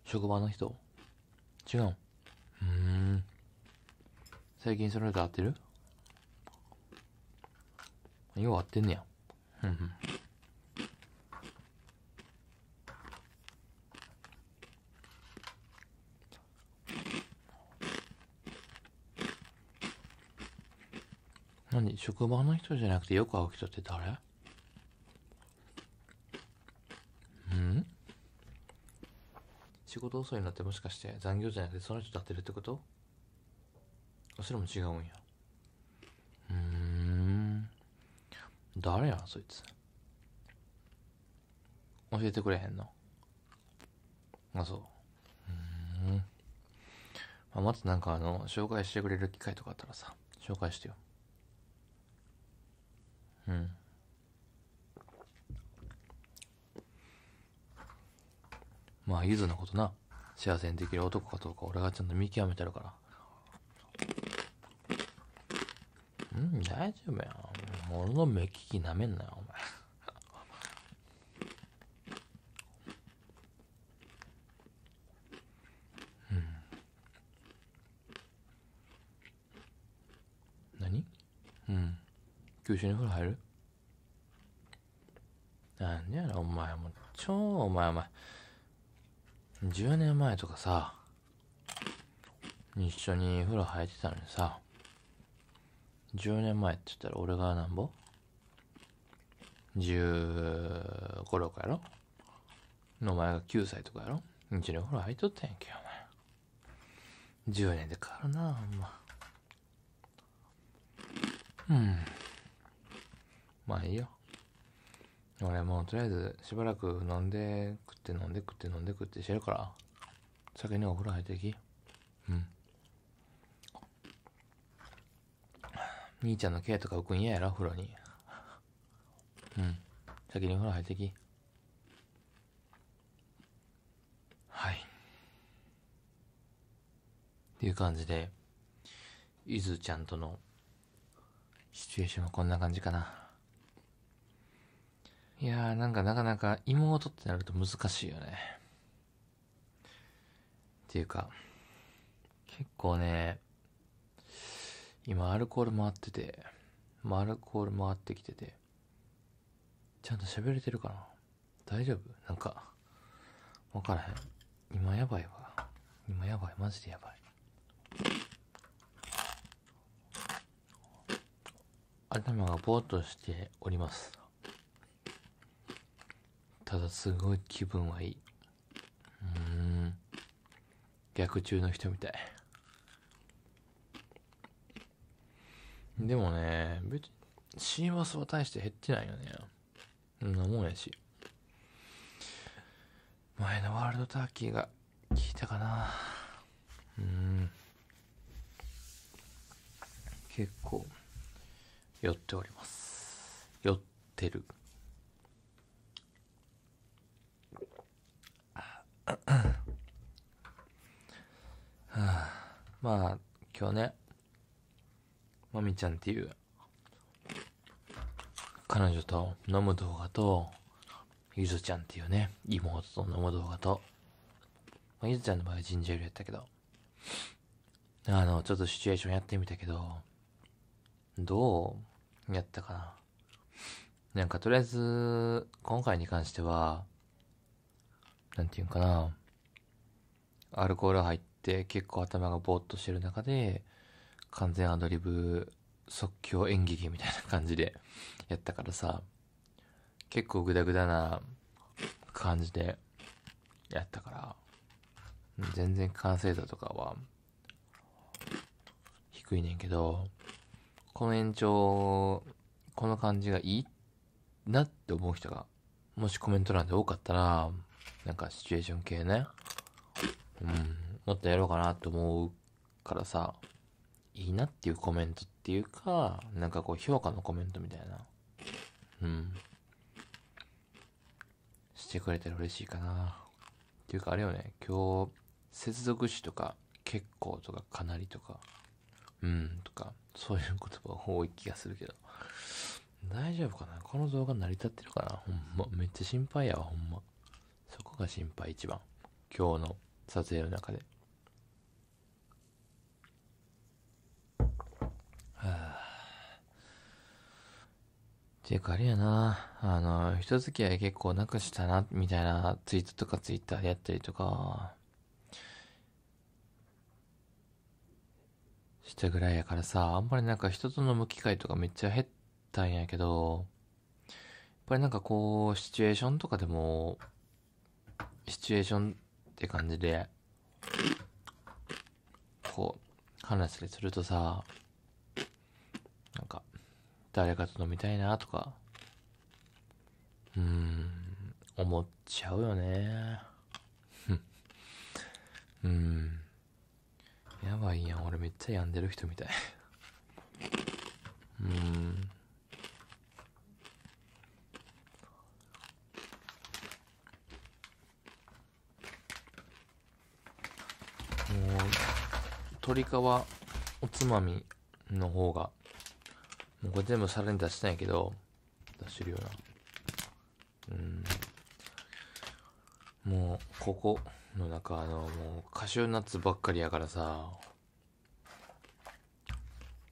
職場の人違ううん最近それと合ってるよう合ってんねやうんうん何職場の人じゃなくてよく会う人って誰仕事遅いのってもしかして残業じゃなくてその人立ってるってことそれも違うんや。うーん。誰やそいつ。教えてくれへんのあ、そう。うん。まあ、まずなんかあの、紹介してくれる機会とかあったらさ、紹介してよ。うん。まあ、ゆずのことな、幸せにできる男かどうか俺がちゃんと見極めてるから。うん、大丈夫やん。俺の目利きなめんなよ、お前。九州に風呂入るなんやろお前も超お前お前10年前とかさ一緒に風呂入ってたのにさ10年前って言ったら俺がなんぼ ?15、6やろの前が9歳とかやろうちにお風呂入っとったんやんけ、お前。10年で変わるな、ほんま。うん。まあいいよ。俺もうとりあえずしばらく飲んで食って飲んで食って飲んで食ってしてるから先にお風呂入ってきうん兄ちゃんのケアとか浮くん嫌やろ風呂にうん先にお風呂入ってきはいっていう感じでゆずちゃんとのシチュエーションはこんな感じかないやーなんかなかなか妹ってなると難しいよね。っていうか、結構ね、今アルコール回ってて、まあ、アルコール回ってきてて、ちゃんと喋れてるかな大丈夫なんか、わからへん。今やばいわ。今やばい。マジでやばい。頭がぼーっとしております。ただすごい気分はいい。うん。逆中の人みたい。でもね、別に、シーマスは大して減ってないよね。そんなもんやし。前のワールドターキーが効いたかな。うん。結構、酔っております。酔ってる。あ、まあ今日ねまみちゃんっていう彼女と飲む動画とゆずちゃんっていうね妹と飲む動画と、まあ、ゆずちゃんの場合はジンジャーエールやったけどあのちょっとシチュエーションやってみたけどどうやったかななんかとりあえず今回に関してはなんていうんかな、アルコール入って結構頭がぼーっとしてる中で、完全アドリブ即興演劇みたいな感じで やったからさ、結構グダグダな感じでやったから、全然完成度とかは低いねんけど、この延長、この感じがいいなって思う人が、もしコメント欄で多かったら、なんかシチュエーション系ね。うん、もっとやろうかなと思うからさ、いいなっていうコメントっていうか、なんかこう評価のコメントみたいな。うん。してくれたら嬉しいかな。っていうかあれよね、今日、接続詞とか、結構とか、かなりとか、うん、とか、そういう言葉多い気がするけど。大丈夫かなこの動画成り立ってるかなほんま。めっちゃ心配やわ、ほんま。そこが心配一番。今日の撮影の中で。はあ、ていうかあれやな、あの、人付き合い結構なくしたな、みたいなツイートとかツイッターでやったりとか、したぐらいやからさ、あんまりなんか人との向き会とかめっちゃ減ったんやけど、やっぱりなんかこう、シチュエーションとかでも、シチュエーションって感じで、こう、話したりするとさ、なんか、誰かと飲みたいなとか、うーん、思っちゃうよね。うん。やばいやん、俺めっちゃ病んでる人みたい。うん。鶏皮おつまみの方が、もうこれ全部皿に出したんやけど、出してるよな。うん。もう、ここの中、あの、もう、カシューナッツばっかりやからさ、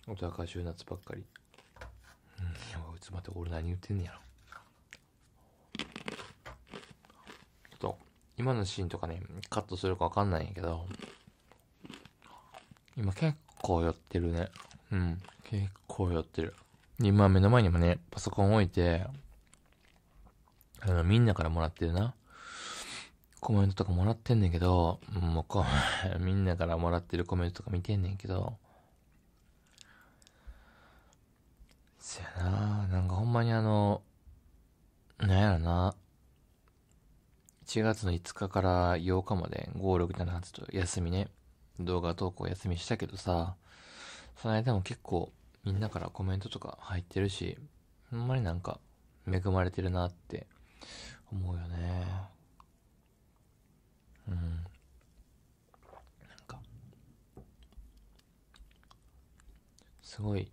音はカシューナッツばっかり。うん、や、ばい、つまって、俺何言ってんねやろ。ちょっと、今のシーンとかね、カットするかわかんないんやけど、今結構寄ってるね。うん。結構寄ってる。今目の前にもね、パソコン置いて、あの、みんなからもらってるな。コメントとかもらってんねんけど、もうこ、みんなからもらってるコメントとか見てんねんけど、そやななんかほんまにあの、なんやろな1月の5日から8日まで5、6、7、8と休みね。動画投稿休みしたけどさ、その間も結構みんなからコメントとか入ってるし、ほんまになんか恵まれてるなって思うよね。うん。なんか、すごい、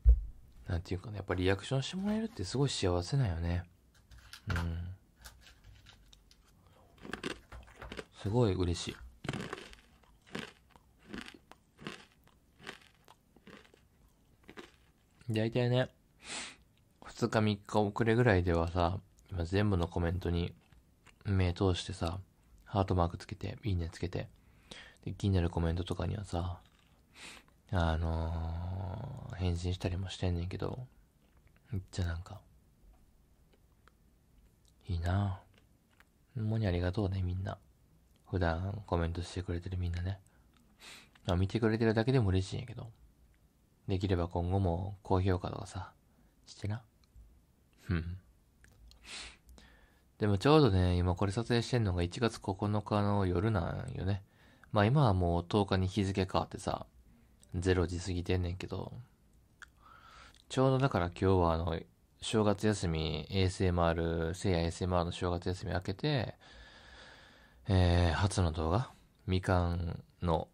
なんていうかね、やっぱリアクションしてもらえるってすごい幸せなよね。うん。すごい嬉しい。大体ね、2日3日遅れぐらいではさ、今全部のコメントに目通してさ、ハートマークつけて、いいねつけて、で気になるコメントとかにはさ、あのー、返信したりもしてんねんけど、めっちゃなんか、いいなぁ。ほんまにありがとうね、みんな。普段コメントしてくれてるみんなね。あ見てくれてるだけでも嬉しいんやけど。できれば今後も高評価とかさ、してな。うん。でもちょうどね、今これ撮影してんのが1月9日の夜なんよね。まあ今はもう10日に日付変わってさ、0時過ぎてんねんけど、ちょうどだから今日はあの、正月休み ASMR、聖夜 ASMR の正月休み明けて、えー、初の動画、みかんの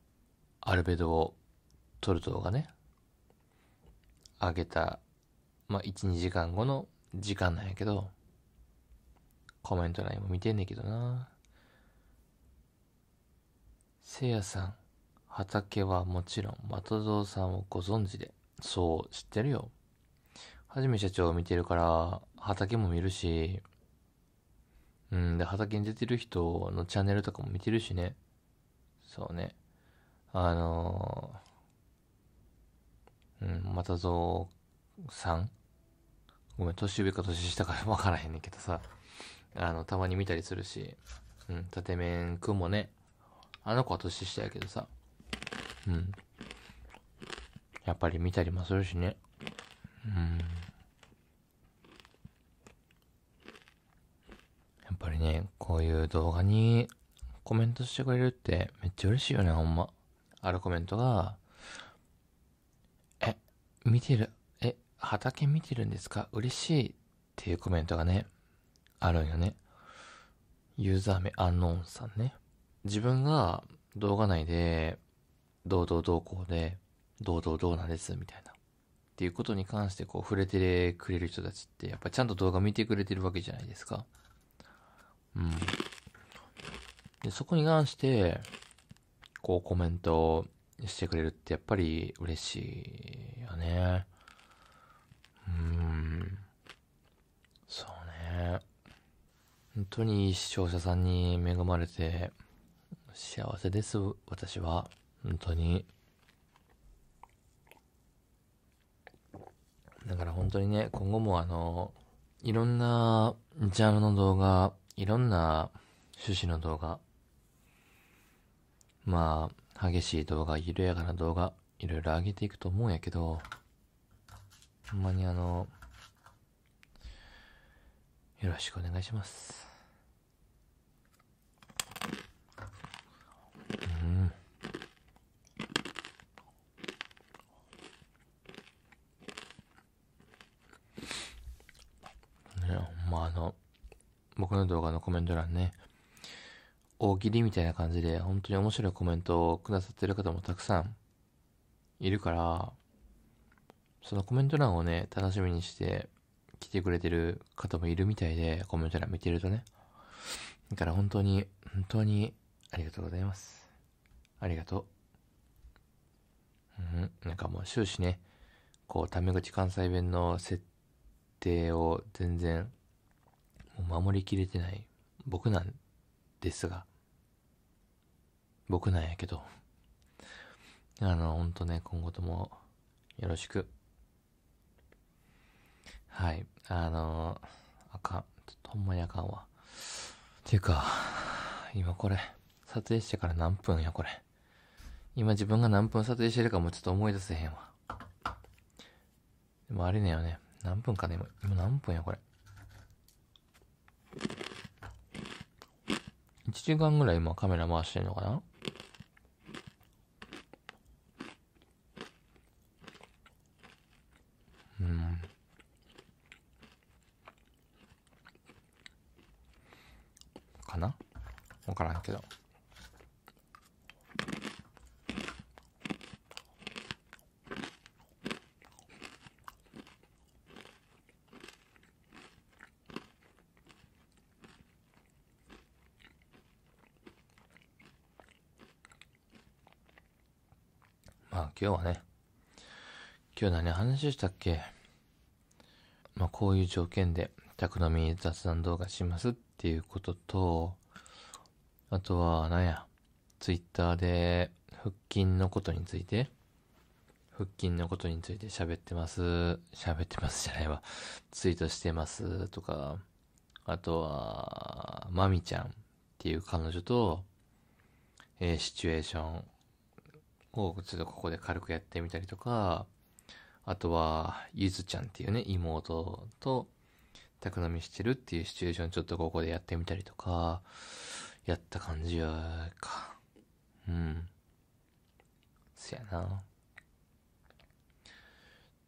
アルベドを撮る動画ね、あげた、まあ、1、2時間後の時間なんやけど、コメント欄も見てんねんけどな。せいやさん、畑はもちろん、的蔵さんをご存知で、そう、知ってるよ。はじめ社長を見てるから、畑も見るし、うん、で、畑に出てる人のチャンネルとかも見てるしね。そうね。あのーうん、又蔵さんごめん、年上か年下か分からへんねんけどさ、あの、たまに見たりするし、うん、縦面くんもね、あの子は年下やけどさ、うん。やっぱり見たりもするしね、うん。やっぱりね、こういう動画にコメントしてくれるってめっちゃ嬉しいよね、ほんま。あるコメントが、見てる、え、畑見てるんですか嬉しいっていうコメントがね、あるんよね。ユーザー名アンノーンさんね。自分が動画内で、堂々こうで、堂々どうなんです、みたいな。っていうことに関してこう触れてくれる人たちって、やっぱちゃんと動画見てくれてるわけじゃないですか。うん。で、そこに関して、こうコメントしてくれるってやっぱり嬉しいよね。うん。そうね。本当にいい視聴者さんに恵まれて幸せです、私は。本当に。だから本当にね、今後もあの、いろんなジャンルの動画、いろんな趣旨の動画、まあ、激しい動画、緩やかな動画、いろいろ上げていくと思うんやけど、ほんまにあの、よろしくお願いします。うん。ね、ほんまあの、僕の動画のコメント欄ね、大喜利みたいな感じで、本当に面白いコメントをくださってる方もたくさんいるから、そのコメント欄をね、楽しみにして来てくれてる方もいるみたいで、コメント欄見てるとね。だから本当に、本当にありがとうございます。ありがとう。うん、なんかもう終始ね、こう、タメ口関西弁の設定を全然、守りきれてない僕なんですが、僕なんやけど、あの、ほんとね、今後ともよろしく。はい、あの、あかん。ほんまにあかんわ。ていうか、今これ、撮影してから何分や、これ。今自分が何分撮影してるかもちょっと思い出せへんわ。でもあれねよね。何分かね今何分や、これ。時間ぐらい今カメラ回してんのかなうん。かな分からんけど。まあ今日はね、今日何話したっけまあこういう条件で宅飲み雑談動画しますっていうことと、あとはなんや、ツイッターで腹筋のことについて、腹筋のことについて喋ってます、喋ってますじゃないわ、ツイートしてますとか、あとは、まみちゃんっていう彼女と、えー、シチュエーションをちょっとここで軽くやってみたりとか、あとは、ゆずちゃんっていうね、妹と宅飲みしてるっていうシチュエーションちょっとここでやってみたりとか、やった感じは、か。うん。そやな。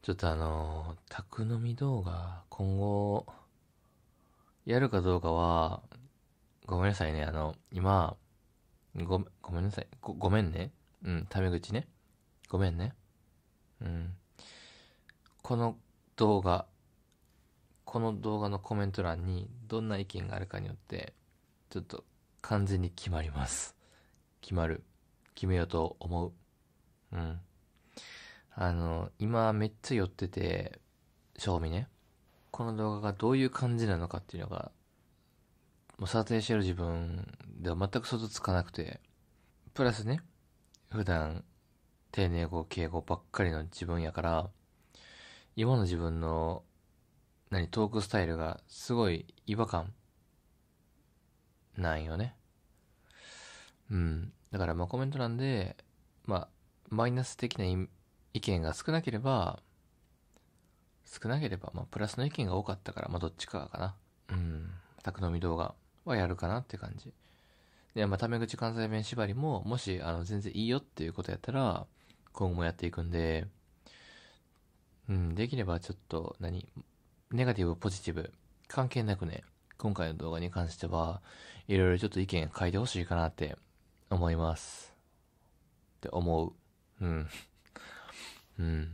ちょっとあの、宅飲み動画、今後、やるかどうかは、ごめんなさいね。あの、今、ご、ごめんなさい。ご、ごめんね。うん、タメ口ね。ごめんね。うん。この動画、この動画のコメント欄にどんな意見があるかによって、ちょっと完全に決まります。決まる。決めようと思う。うん。あの、今めっちゃ寄ってて、賞味ね。この動画がどういう感じなのかっていうのが、もう撮影してる自分では全く想像つかなくて、プラスね、普段丁寧語敬語ばっかりの自分やから今の自分の何トークスタイルがすごい違和感なんよねうんだからまあコメント欄でまあマイナス的な意見が少なければ少なければまあプラスの意見が多かったからまあどっちかかなうん宅飲み動画はやるかなって感じで、まあ、タメ口関西弁縛りも、もし、あの、全然いいよっていうことやったら、今後もやっていくんで、うん、できればちょっと何、ネガティブ、ポジティブ、関係なくね、今回の動画に関しては、いろいろちょっと意見書いてほしいかなって思います。って思う。うん。うん。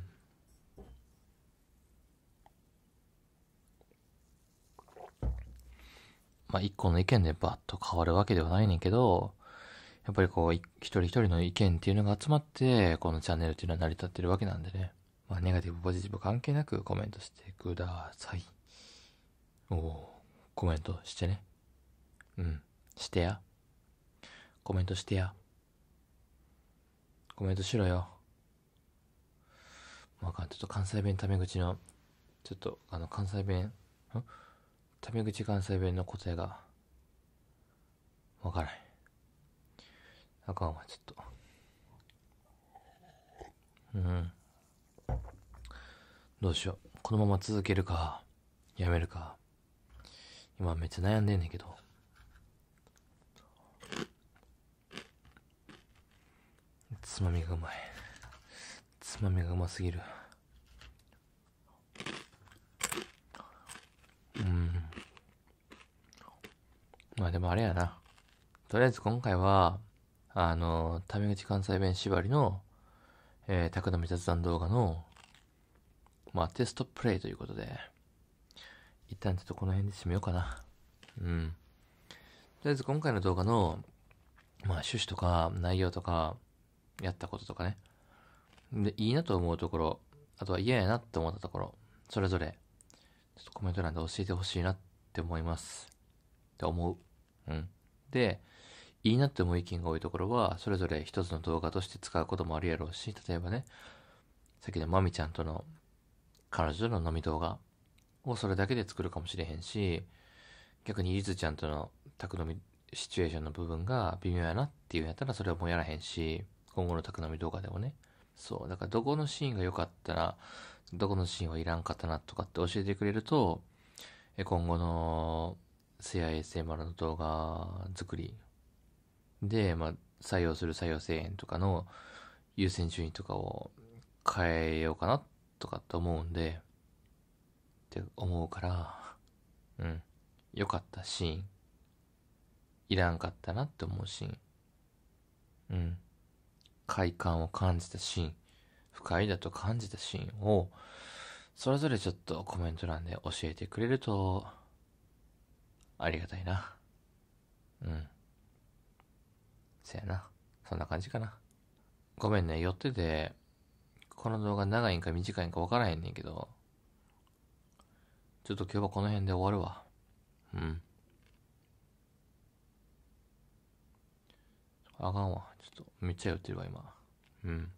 まあ、一個の意見でバッと変わるわけではないねんけど、やっぱりこう、一人一人の意見っていうのが集まって、このチャンネルっていうのは成り立ってるわけなんでね。まあ、ネガティブ、ポジティブ関係なくコメントしてください。おおコメントしてね。うん。してや。コメントしてや。コメントしろよ。まあちょっと関西弁タメ口の、ちょっと、あの、関西弁、んタメ口関西弁の答えが、わからない。あかんわ、ちょっと。うん。どうしよう。このまま続けるか、やめるか。今めっちゃ悩んでんねんけど。つまみがうまい。つまみがうますぎる。うん。まあでもあれやな。とりあえず今回は、あの、タメ口関西弁縛りの、えー、宅飲み雑談動画の、まあテストプレイということで、一旦ちょっとこの辺で締めようかな。うん。とりあえず今回の動画の、まあ趣旨とか内容とか、やったこととかね。で、いいなと思うところ、あとは嫌やなって思ったところ、それぞれ、ちょっとコメント欄で教えてほしいなって思います。って思う。うん。で、いいなって思う意見が多いところは、それぞれ一つの動画として使うこともあるやろうし、例えばね、さっきのまみちゃんとの彼女の飲み動画をそれだけで作るかもしれへんし、逆にゆずちゃんとの宅飲みシチュエーションの部分が微妙やなっていうんやったらそれはもうやらへんし、今後の宅飲み動画でもね。そう、だからどこのシーンが良かったら、どこのシーンはいらんかったなとかって教えてくれると、今後のせ ASMR の動画作りで、まあ、採用する採用制限とかの優先順位とかを変えようかなとかって思うんで、って思うから、うん。良かったシーン。いらんかったなって思うシーン。うん。快感を感じたシーン。不快だと感じたシーンを、それぞれちょっとコメント欄で教えてくれるとありがたいな。うん。せやな。そんな感じかな。ごめんね、寄ってて、この動画長いんか短いんか分からへんねんけど、ちょっと今日はこの辺で終わるわ。うん。あかんわ。ちょっと、めっちゃ寄ってるわ、今。うん。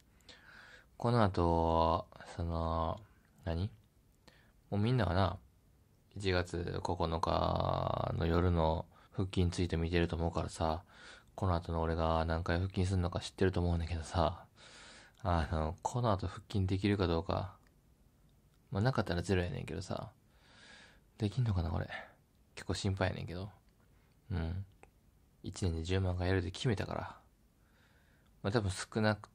この後、その、何もうみんなはな、1月9日の夜の腹筋について見てると思うからさ、この後の俺が何回腹筋するのか知ってると思うんだけどさ、あの、この後腹筋できるかどうか、まあ、なかったらゼロやねんけどさ、できんのかなこれ。結構心配やねんけど。うん。1年で10万回やるって決めたから。まあ、多分少なく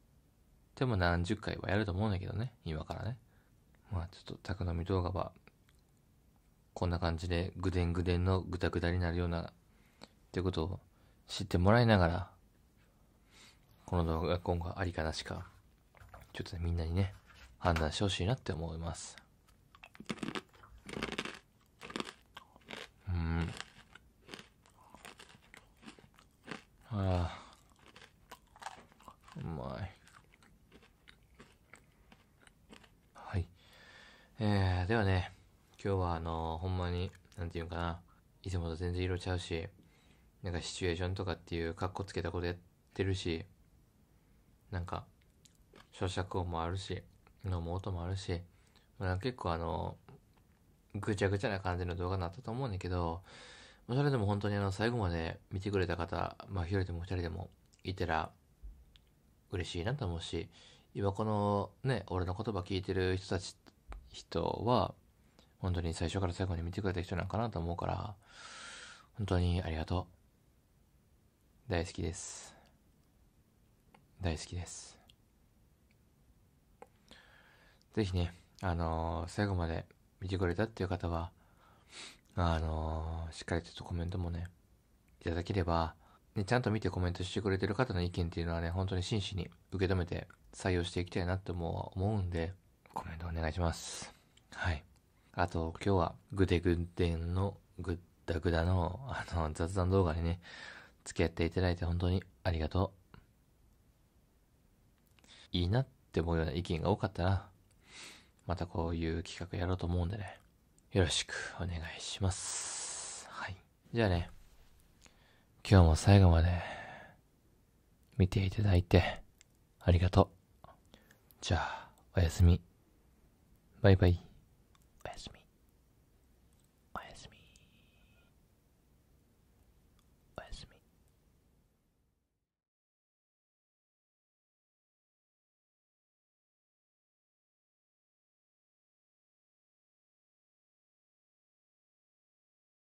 ても何十回はやると思うんだけどね。今からね。まあちょっと宅飲み動画はこんな感じでぐでんぐでんのぐだぐだになるような、ってことを知ってもらいながら、この動画が今後ありかなしか、ちょっと、ね、みんなにね、判断してほしいなって思います。うん。ああ。うまい。はい。えー、ではね、今日はあの、ほんまに、なんていうかな、いつもと全然色ちゃうし、なんかシチュエーションとかっていうカッコつけたことやってるし、なんか、咀嚼音もあるし、飲む音もあるし、まあ、結構あの、ぐちゃぐちゃな感じの動画になったと思うんだけど、それでも本当にあの、最後まで見てくれた方、まあ一人でも二人でもいたら、嬉しいなと思うし、今このね、俺の言葉聞いてる人たち、人は、本当に最初から最後に見てくれた人なんかなと思うから、本当にありがとう。大好きです。大好きです。ぜひね、あのー、最後まで見てくれたっていう方は、あのー、しっかりちょっとコメントもね、いただければ、ね、ちゃんと見てコメントしてくれてる方の意見っていうのはね、本当に真摯に受け止めて採用していきたいなっも思うんで、コメントお願いします。はい。あと、今日は、ぐでぐでんの、ぐったぐだの、あの、雑談動画にね、付き合っていただいて本当にありがとう。いいなって思うような意見が多かったら、またこういう企画やろうと思うんでね、よろしくお願いします。はい。じゃあね、今日も最後まで、見ていただいて、ありがとう。じゃあ、おやすみ。バイバイ。